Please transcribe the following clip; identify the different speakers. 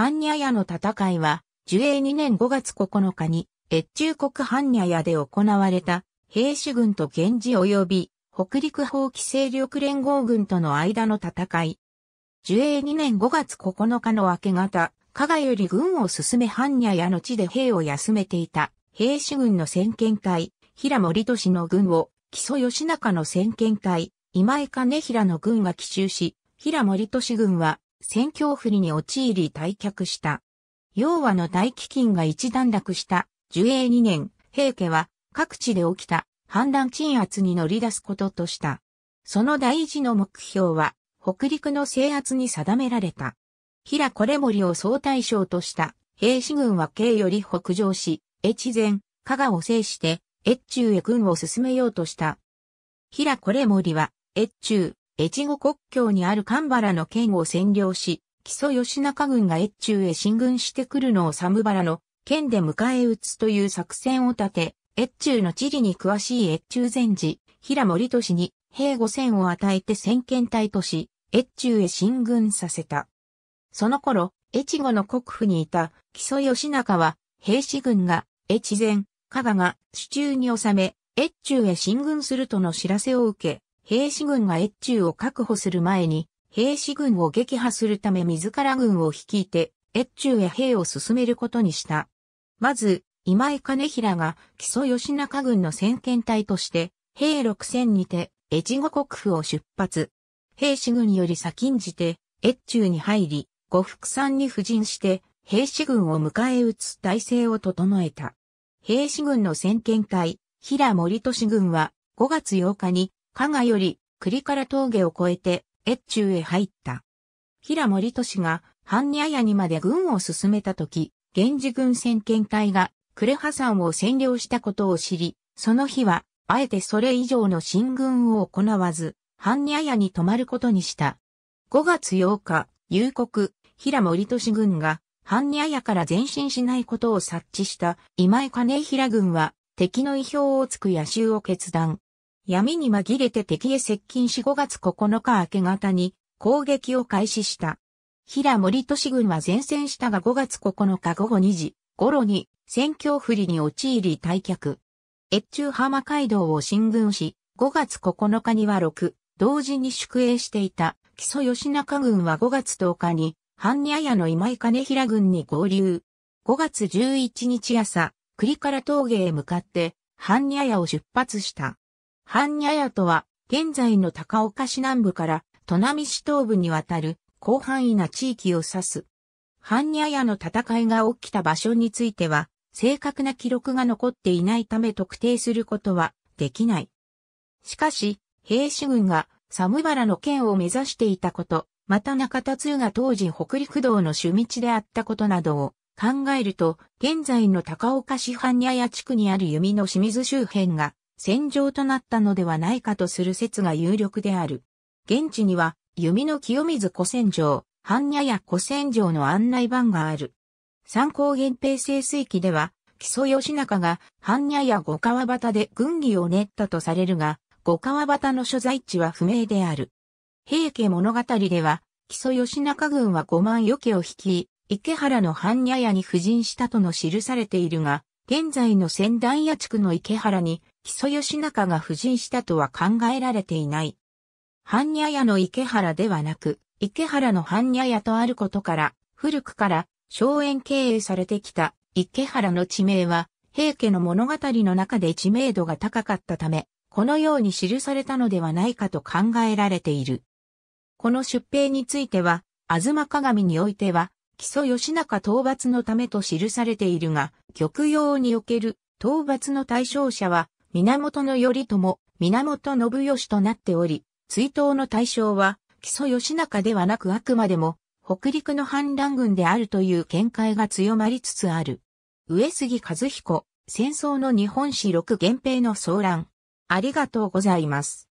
Speaker 1: ハンニャヤの戦いは、樹英2年5月9日に、越中国ハンニャヤで行われた、兵士軍と源氏及び、北陸法規勢力連合軍との間の戦い。樹英2年5月9日の明け方、加賀より軍を進め半夜屋の地で兵を休めていた兵士軍の先見会、平森俊の軍を、木曽義中の先見会、今井兼平の軍が奇襲し、平森俊軍は戦況不利に陥り退却した。要和の大飢饉が一段落した、樹永2年、平家は各地で起きた反乱鎮圧に乗り出すこととした。その第一の目標は、北陸の制圧に定められた。平これ森を総大将とした兵士軍は京より北上し、越前、加賀を制して、越中へ軍を進めようとした。平これ森は、越中、越後国境にある神原の県を占領し、木曽義中軍が越中へ進軍してくるのを寒原の県で迎え撃つという作戦を立て、越中の地理に詳しい越中禅寺、平森都市に兵五千を与えて先遣隊とし、越中へ進軍させた。その頃、越後の国府にいた木曽義中は、兵士軍が越前、加賀が手中に収め、越中へ進軍するとの知らせを受け、兵士軍が越中を確保する前に、兵士軍を撃破するため自ら軍を率いて、越中へ兵を進めることにした。まず、今井兼平が木曽義中軍の先遣隊として、兵六千にて、越後国府を出発。兵士軍より先んじて、越中に入り、呉服山に布陣して、兵士軍を迎え撃つ体制を整えた。兵士軍の先遣隊、平森都市軍は、5月8日に加賀より栗から峠を越えて越中へ入った。平森市が半ニャヤにまで軍を進めた時、源氏軍先遣隊が呉波山を占領したことを知り、その日は、あえてそれ以上の進軍を行わず、半ニャヤに泊まることにした。5月8日、夕刻、平森市軍が、半ニャヤから前進しないことを察知した今井金平軍は、敵の意表をつく野衆を決断。闇に紛れて敵へ接近し5月9日明け方に攻撃を開始した。平森都市軍は前線したが5月9日午後2時頃に戦況不利に陥り退却。越中浜街道を進軍し、5月9日には6、同時に宿営していた木曽義中軍は5月10日に、半夜屋の今井金平軍に合流。5月11日朝、栗から峠へ向かって、半夜屋を出発した。半夜屋とは、現在の高岡市南部から、砺波市東部にわたる、広範囲な地域を指す。半夜屋の戦いが起きた場所については、正確な記録が残っていないため特定することはできない。しかし、平氏軍が寒原の県を目指していたこと、また中田通が当時北陸道の主道であったことなどを考えると、現在の高岡市半夜屋地区にある弓の清水周辺が戦場となったのではないかとする説が有力である。現地には、弓の清水古戦場、半夜や古戦場の案内板がある。参考源平成水期では、木曽義仲が半夜や五川端で軍議を練ったとされるが、五川端の所在地は不明である。平家物語では、木曽義仲軍は五万余家を率い、池原の半夜屋に布陣したとの記されているが、現在の仙台屋地区の池原に木曽義仲が布陣したとは考えられていない。半若屋の池原ではなく、池原の半若屋とあることから、古くから、荘園経営されてきた池原の地名は、平家の物語の中で知名度が高かったため、このように記されたのではないかと考えられている。この出兵については、妻鏡においては、木曽義仲討伐のためと記されているが、玉葉における討伐の対象者は、源頼朝、源信義となっており、追悼の対象は、木曽義仲ではなくあくまでも、北陸の反乱軍であるという見解が強まりつつある。上杉和彦、戦争の日本史6源平の騒乱。ありがとうございます。